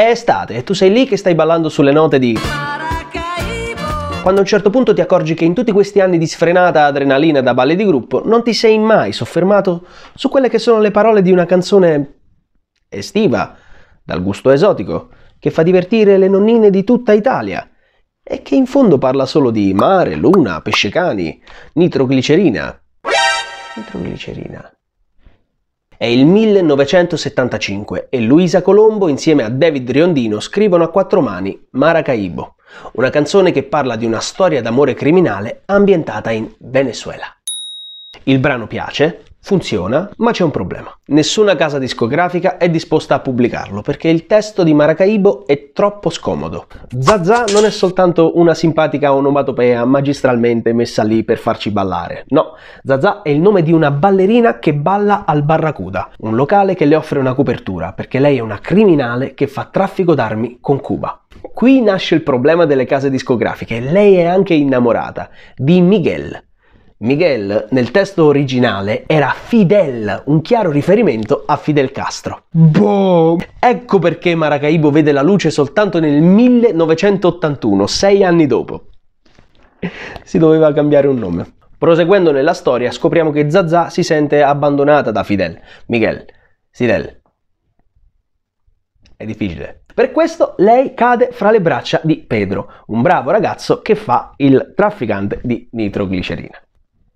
È estate e tu sei lì che stai ballando sulle note di... Quando a un certo punto ti accorgi che in tutti questi anni di sfrenata adrenalina da balli di gruppo non ti sei mai soffermato su quelle che sono le parole di una canzone estiva, dal gusto esotico, che fa divertire le nonnine di tutta Italia e che in fondo parla solo di mare, luna, pesce cani, nitroglicerina. Nitroglicerina. È il 1975 e Luisa Colombo insieme a David Riondino scrivono a quattro mani Maracaibo, una canzone che parla di una storia d'amore criminale ambientata in Venezuela. Il brano piace, Funziona, ma c'è un problema. Nessuna casa discografica è disposta a pubblicarlo perché il testo di Maracaibo è troppo scomodo. Zazà non è soltanto una simpatica onomatopea magistralmente messa lì per farci ballare. No, Zazà è il nome di una ballerina che balla al Barracuda, un locale che le offre una copertura perché lei è una criminale che fa traffico d'armi con Cuba. Qui nasce il problema delle case discografiche. Lei è anche innamorata di Miguel, Miguel nel testo originale era Fidel, un chiaro riferimento a Fidel Castro. Boom! Ecco perché Maracaibo vede la luce soltanto nel 1981, sei anni dopo. Si doveva cambiare un nome. Proseguendo nella storia scopriamo che Zazà si sente abbandonata da Fidel. Miguel, Fidel. È difficile. Per questo lei cade fra le braccia di Pedro, un bravo ragazzo che fa il trafficante di nitroglicerina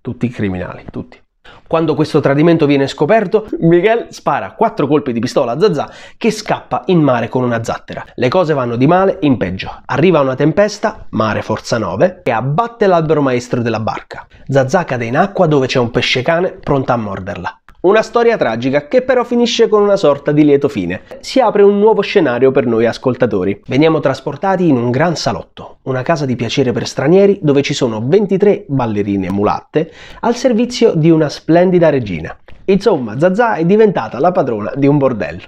tutti i criminali, tutti. Quando questo tradimento viene scoperto, Miguel spara quattro colpi di pistola a Zazà che scappa in mare con una zattera. Le cose vanno di male in peggio. Arriva una tempesta, mare forza 9, che abbatte l'albero maestro della barca. Zazà cade in acqua dove c'è un pesce cane pronto a morderla. Una storia tragica che però finisce con una sorta di lieto fine. Si apre un nuovo scenario per noi ascoltatori. Veniamo trasportati in un gran salotto, una casa di piacere per stranieri dove ci sono 23 ballerine mulatte al servizio di una splendida regina. Insomma, Zazà è diventata la padrona di un bordello.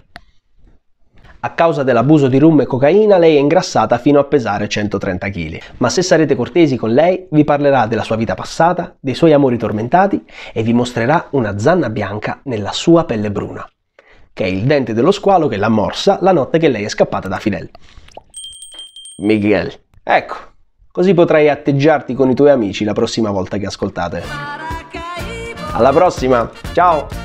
A causa dell'abuso di rum e cocaina lei è ingrassata fino a pesare 130 kg. Ma se sarete cortesi con lei vi parlerà della sua vita passata, dei suoi amori tormentati e vi mostrerà una zanna bianca nella sua pelle bruna, che è il dente dello squalo che l'ha morsa la notte che lei è scappata da Fidel. Miguel. Ecco, così potrai atteggiarti con i tuoi amici la prossima volta che ascoltate. Alla prossima, ciao!